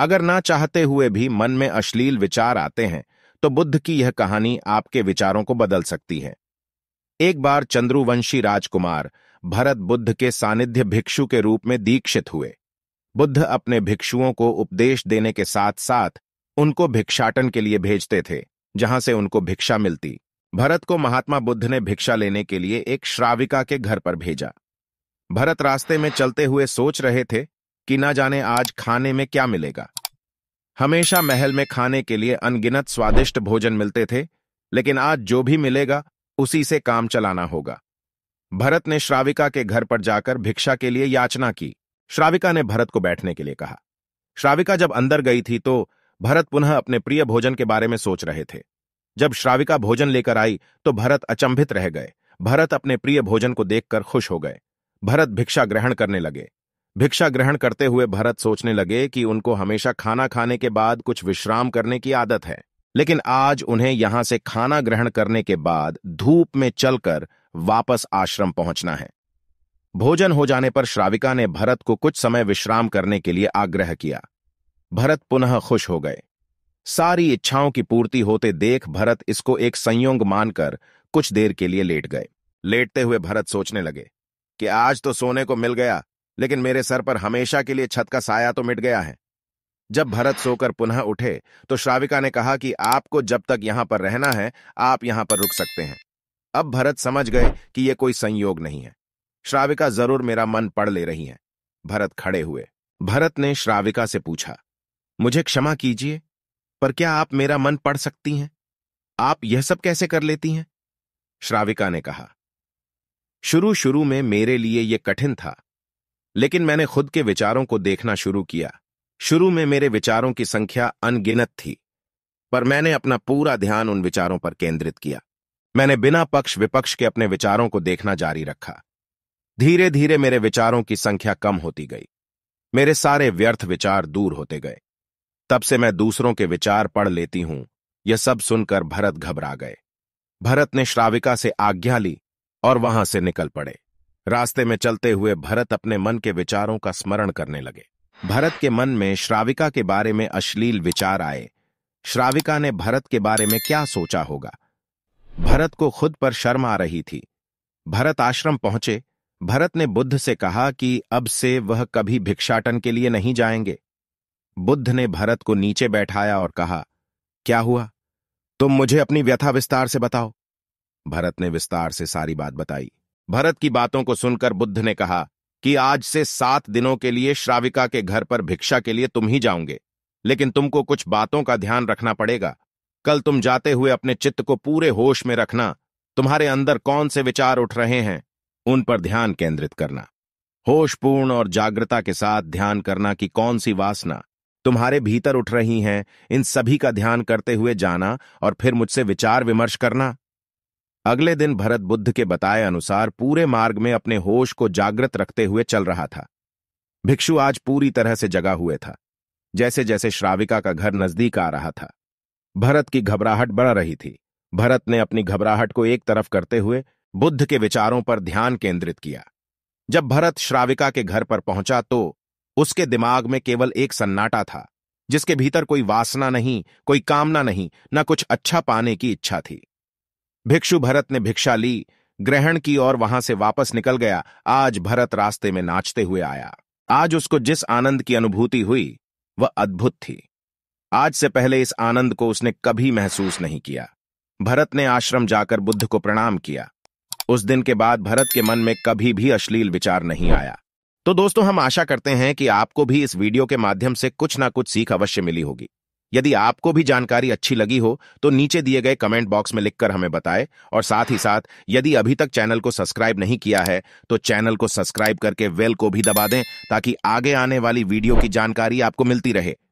अगर ना चाहते हुए भी मन में अश्लील विचार आते हैं तो बुद्ध की यह कहानी आपके विचारों को बदल सकती है एक बार चंद्रुवंशी राजकुमार भरत बुद्ध के सानिध्य भिक्षु के रूप में दीक्षित हुए बुद्ध अपने भिक्षुओं को उपदेश देने के साथ साथ उनको भिक्षाटन के लिए भेजते थे जहां से उनको भिक्षा मिलती भरत को महात्मा बुद्ध ने भिक्षा लेने के लिए एक श्राविका के घर पर भेजा भरत रास्ते में चलते हुए सोच रहे थे कि ना जाने आज खाने में क्या मिलेगा हमेशा महल में खाने के लिए अनगिनत स्वादिष्ट भोजन मिलते थे लेकिन आज जो भी मिलेगा उसी से काम चलाना होगा भरत ने श्राविका के घर पर जाकर भिक्षा के लिए याचना की श्राविका ने भरत को बैठने के लिए कहा श्राविका जब अंदर गई थी तो भरत पुनः अपने प्रिय भोजन के बारे में सोच रहे थे जब श्राविका भोजन लेकर आई तो भरत अचंभित रह गए भरत अपने प्रिय भोजन को देखकर खुश हो गए भरत भिक्षा ग्रहण करने लगे भिक्षा ग्रहण करते हुए भरत सोचने लगे कि उनको हमेशा खाना खाने के बाद कुछ विश्राम करने की आदत है लेकिन आज उन्हें यहां से खाना ग्रहण करने के बाद धूप में चलकर वापस आश्रम पहुंचना है भोजन हो जाने पर श्राविका ने भरत को कुछ समय विश्राम करने के लिए आग्रह किया भरत पुनः खुश हो गए सारी इच्छाओं की पूर्ति होते देख भरत इसको एक संयोग मानकर कुछ देर के लिए लेट गए लेटते हुए भरत सोचने लगे कि आज तो सोने को मिल गया लेकिन मेरे सर पर हमेशा के लिए छत का साया तो मिट गया है जब भरत सोकर पुनः उठे तो श्राविका ने कहा कि आपको जब तक यहां पर रहना है आप यहां पर रुक सकते हैं अब भरत समझ गए कि यह कोई संयोग नहीं है श्राविका जरूर मेरा मन पढ़ ले रही है भरत खड़े हुए भरत ने श्राविका से पूछा मुझे क्षमा कीजिए पर क्या आप मेरा मन पढ़ सकती हैं आप यह सब कैसे कर लेती हैं श्राविका ने कहा शुरू शुरू में मेरे लिए यह कठिन था लेकिन मैंने खुद के विचारों को देखना शुरू किया शुरू में मेरे विचारों की संख्या अनगिनत थी पर मैंने अपना पूरा ध्यान उन विचारों पर केंद्रित किया मैंने बिना पक्ष विपक्ष के अपने विचारों को देखना जारी रखा धीरे धीरे मेरे विचारों की संख्या कम होती गई मेरे सारे व्यर्थ विचार दूर होते गए तब से मैं दूसरों के विचार पढ़ लेती हूं यह सब सुनकर भरत घबरा गए भरत ने श्राविका से आज्ञा ली और वहां से निकल पड़े रास्ते में चलते हुए भरत अपने मन के विचारों का स्मरण करने लगे भरत के मन में श्राविका के बारे में अश्लील विचार आए श्राविका ने भरत के बारे में क्या सोचा होगा भरत को खुद पर शर्म आ रही थी भरत आश्रम पहुंचे भरत ने बुद्ध से कहा कि अब से वह कभी भिक्षाटन के लिए नहीं जाएंगे बुद्ध ने भरत को नीचे बैठाया और कहा क्या हुआ तुम मुझे अपनी व्यथा विस्तार से बताओ भरत ने विस्तार से सारी बात बताई भरत की बातों को सुनकर बुद्ध ने कहा कि आज से सात दिनों के लिए श्राविका के घर पर भिक्षा के लिए तुम ही जाओगे लेकिन तुमको कुछ बातों का ध्यान रखना पड़ेगा कल तुम जाते हुए अपने चित्त को पूरे होश में रखना तुम्हारे अंदर कौन से विचार उठ रहे हैं उन पर ध्यान केंद्रित करना होशपूर्ण और जागृता के साथ ध्यान करना कि कौन सी वासना तुम्हारे भीतर उठ रही हैं इन सभी का ध्यान करते हुए जाना और फिर मुझसे विचार विमर्श करना अगले दिन भरत बुद्ध के बताए अनुसार पूरे मार्ग में अपने होश को जागृत रखते हुए चल रहा था भिक्षु आज पूरी तरह से जगा हुए था जैसे जैसे श्राविका का घर नजदीक आ रहा था भरत की घबराहट बढ़ रही थी भरत ने अपनी घबराहट को एक तरफ करते हुए बुद्ध के विचारों पर ध्यान केंद्रित किया जब भरत श्राविका के घर पर पहुंचा तो उसके दिमाग में केवल एक सन्नाटा था जिसके भीतर कोई वासना नहीं कोई कामना नहीं न कुछ अच्छा पाने की इच्छा थी भिक्षु भरत ने भिक्षा ली ग्रहण की और वहां से वापस निकल गया आज भरत रास्ते में नाचते हुए आया आज उसको जिस आनंद की अनुभूति हुई वह अद्भुत थी आज से पहले इस आनंद को उसने कभी महसूस नहीं किया भरत ने आश्रम जाकर बुद्ध को प्रणाम किया उस दिन के बाद भरत के मन में कभी भी अश्लील विचार नहीं आया तो दोस्तों हम आशा करते हैं कि आपको भी इस वीडियो के माध्यम से कुछ ना कुछ सीख अवश्य मिली होगी यदि आपको भी जानकारी अच्छी लगी हो तो नीचे दिए गए कमेंट बॉक्स में लिखकर हमें बताएं और साथ ही साथ यदि अभी तक चैनल को सब्सक्राइब नहीं किया है तो चैनल को सब्सक्राइब करके वेल को भी दबा दें ताकि आगे आने वाली वीडियो की जानकारी आपको मिलती रहे